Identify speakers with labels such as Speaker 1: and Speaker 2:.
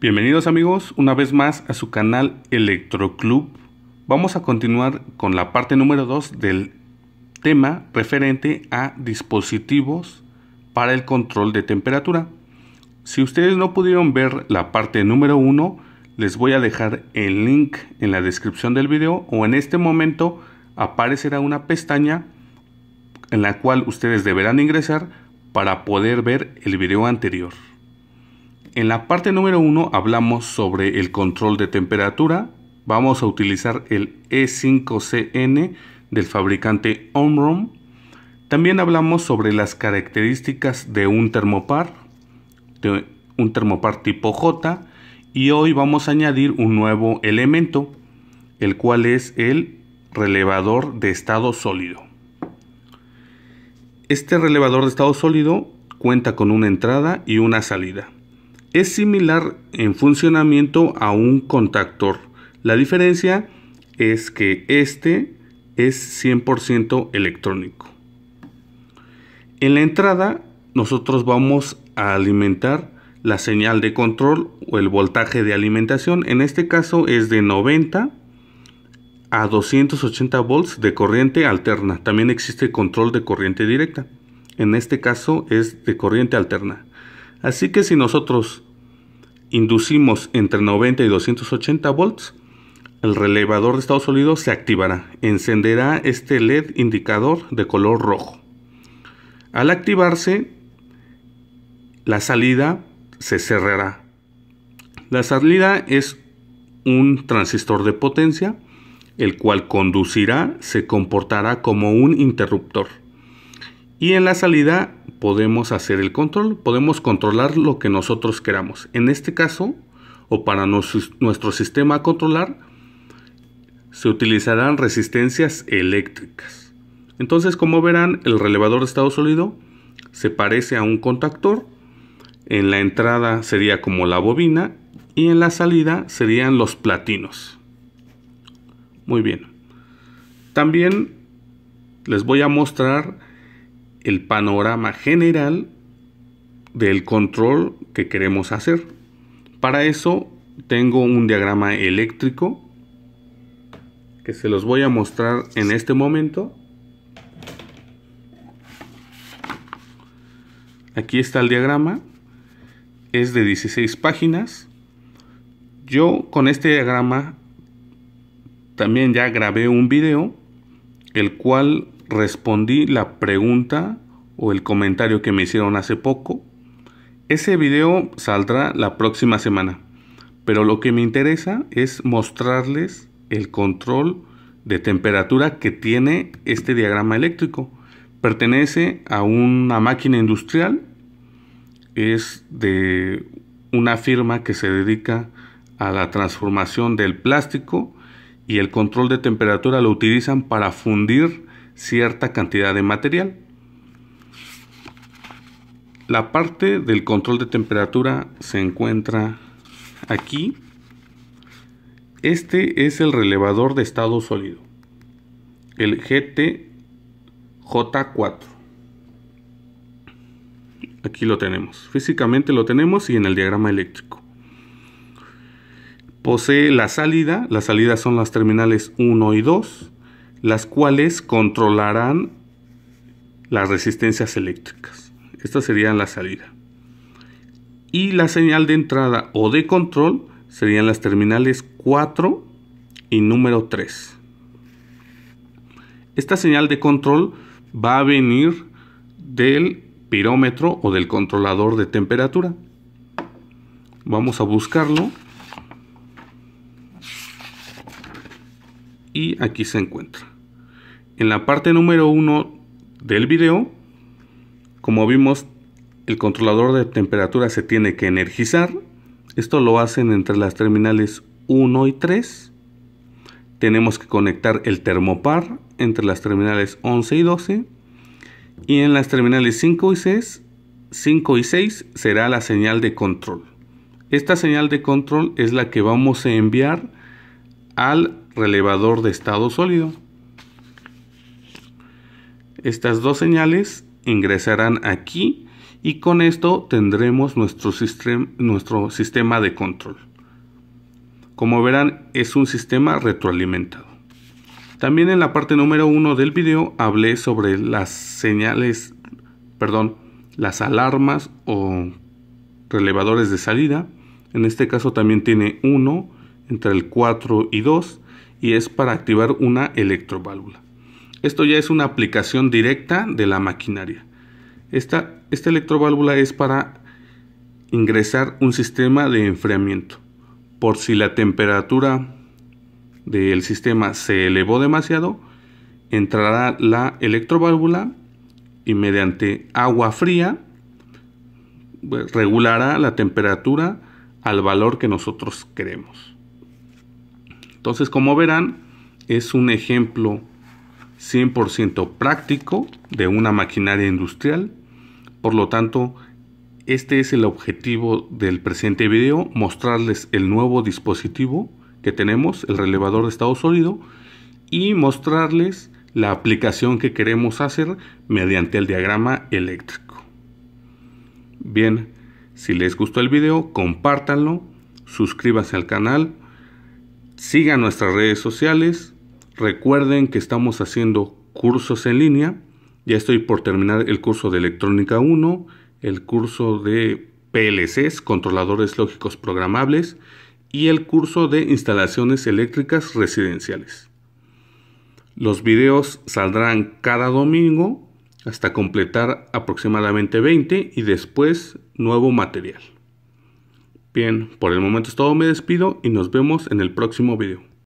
Speaker 1: Bienvenidos amigos una vez más a su canal Electroclub. Vamos a continuar con la parte número 2 del tema referente a dispositivos para el control de temperatura. Si ustedes no pudieron ver la parte número 1, les voy a dejar el link en la descripción del video o en este momento aparecerá una pestaña en la cual ustedes deberán ingresar para poder ver el video anterior. En la parte número 1 hablamos sobre el control de temperatura. Vamos a utilizar el E5CN del fabricante Omron. También hablamos sobre las características de un termopar, de un termopar tipo J. Y hoy vamos a añadir un nuevo elemento, el cual es el relevador de estado sólido. Este relevador de estado sólido cuenta con una entrada y una salida. Es similar en funcionamiento a un contactor. La diferencia es que este es 100% electrónico. En la entrada nosotros vamos a alimentar la señal de control o el voltaje de alimentación. En este caso es de 90 a 280 volts de corriente alterna. También existe control de corriente directa. En este caso es de corriente alterna. Así que si nosotros inducimos entre 90 y 280 volts, el relevador de estado sólido se activará. Encenderá este LED indicador de color rojo. Al activarse, la salida se cerrará. La salida es un transistor de potencia, el cual conducirá, se comportará como un interruptor. Y en la salida podemos hacer el control, podemos controlar lo que nosotros queramos. En este caso, o para nuestro, sistema controlar, se utilizarán resistencias eléctricas. Entonces, como verán, el relevador de estado sólido se parece a un contactor. En la entrada sería como la bobina y en la salida serían los platinos. Muy bien. También les voy a mostrar el panorama general del control que queremos hacer. Para eso tengo un diagrama eléctrico que se los voy a mostrar en este momento. Aquí está el diagrama. Es de 16 páginas. Yo con este diagrama también ya grabé un video el cual respondí la pregunta o el comentario que me hicieron hace poco. Ese video saldrá la próxima semana, pero lo que me interesa es mostrarles el control de temperatura que tiene este diagrama eléctrico. Pertenece a una máquina industrial, es de una firma que se dedica a la transformación del plástico y el control de temperatura lo utilizan para fundir cierta cantidad de material. La parte del control de temperatura se encuentra aquí. Este es el relevador de estado sólido, el GTJ4. Aquí lo tenemos. Físicamente lo tenemos y en el diagrama eléctrico. Posee la salida. Las salidas son las terminales 1 y 2 las cuales controlarán las resistencias eléctricas. Esta sería la salida. Y la señal de entrada o de control serían las terminales 4 y número 3. Esta señal de control va a venir del pirómetro o del controlador de temperatura. Vamos a buscarlo. Y aquí se encuentra en la parte número 1 del video, como vimos, el controlador de temperatura se tiene que energizar. Esto lo hacen entre las terminales 1 y 3. Tenemos que conectar el termopar entre las terminales 11 y 12. Y en las terminales 5 y 6, 5 y 6 será la señal de control. Esta señal de control es la que vamos a enviar al relevador de estado sólido. Estas dos señales ingresarán aquí y con esto tendremos nuestro, sistema de control. Como verán, es un sistema retroalimentado. También en la parte número 1 del video hablé sobre las señales, perdón, las alarmas o relevadores de salida. En este caso también tiene uno entre el 4 y 2 y es para activar una electroválvula. Esto ya es una aplicación directa de la maquinaria. Esta, electroválvula es para ingresar un sistema de enfriamiento. Por si la temperatura del sistema se elevó demasiado, entrará la electroválvula y mediante agua fría pues, regulará la temperatura al valor que nosotros queremos. Entonces, como verán, es un ejemplo 100% práctico de una maquinaria industrial. Por lo tanto, este es el objetivo del presente video, mostrarles el nuevo dispositivo que tenemos, el relevador de estado sólido, y mostrarles la aplicación que queremos hacer mediante el diagrama eléctrico. Bien, si les gustó el video, compártanlo, suscríbanse al canal, sigan nuestras redes sociales, Recuerden que estamos haciendo cursos en línea. Ya estoy por terminar el curso de electrónica 1, el curso de PLCs, controladores lógicos programables, y el curso de instalaciones eléctricas residenciales. Los videos saldrán cada domingo hasta completar aproximadamente 20 y después nuevo material. Bien, por el momento es todo, me despido y nos vemos en el próximo video.